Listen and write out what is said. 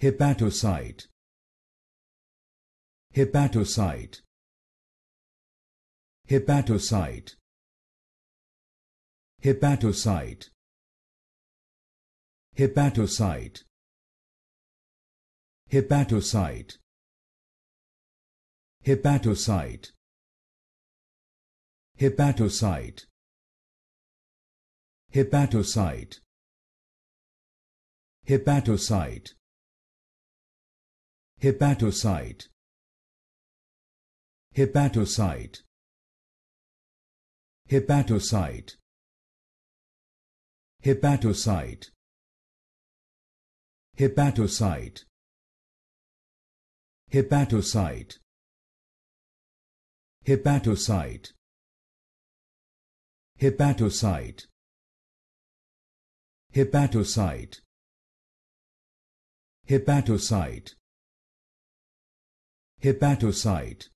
hepatocyte hepatocyte hepatocyte hepatocyte hepatocyte hepatocyte hepatocyte hepatocyte hepatocyte hepatocyte hepatocyte hepatocyte hepatocyte hepatocyte hepatocyte hepatocyte hepatocyte hepatocyte hepatocyte hepatocyte hepatocyte